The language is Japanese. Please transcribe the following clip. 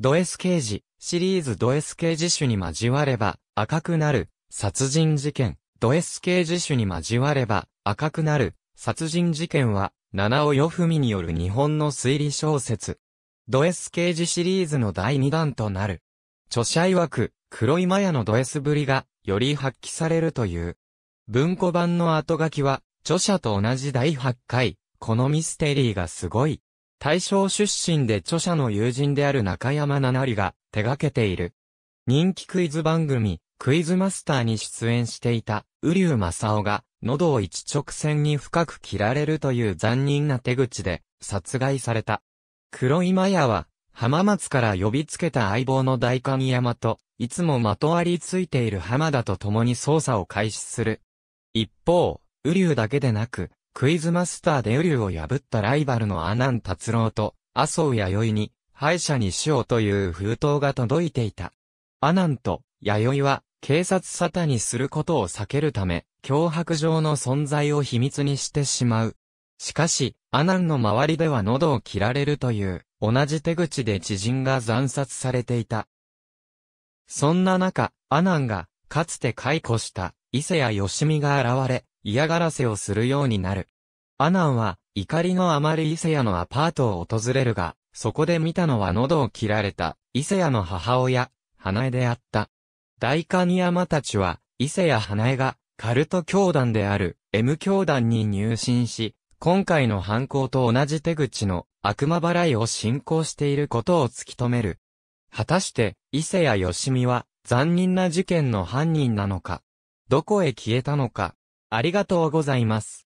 ドエス刑事、シリーズドエス刑事種に交われば赤くなる、殺人事件。ドエス刑事種に交われば赤くなる、殺人事件は、七尾よふみによる日本の推理小説。ドエス刑事シリーズの第二弾となる。著者曰く、黒いマヤのドエスぶりが、より発揮されるという。文庫版の後書きは、著者と同じ第8回、このミステリーがすごい、大正出身で著者の友人である中山七里が手掛けている。人気クイズ番組、クイズマスターに出演していた、瓜生正オが、喉を一直線に深く切られるという残忍な手口で、殺害された。黒井麻也は、浜松から呼びつけた相棒の大神山と、いつもまとわりついている浜田と共に捜査を開始する。一方、瓜生だけでなく、クイズマスターでュウを破ったライバルのアナン達郎と、麻生弥生に、敗者にしようという封筒が届いていた。アナンと、弥生は、警察沙汰にすることを避けるため、脅迫状の存在を秘密にしてしまう。しかし、アナンの周りでは喉を切られるという、同じ手口で知人が惨殺されていた。そんな中、アナンが、かつて解雇した、伊勢谷義美が現れ、嫌がらせをするようになる。アナンは、怒りのあまり伊勢屋のアパートを訪れるが、そこで見たのは喉を切られた、伊勢屋の母親、花江であった。大観山たちは、伊勢屋花江が、カルト教団である、M 教団に入信し、今回の犯行と同じ手口の悪魔払いを進行していることを突き止める。果たして、伊勢谷義美は残忍な事件の犯人なのかどこへ消えたのかありがとうございます。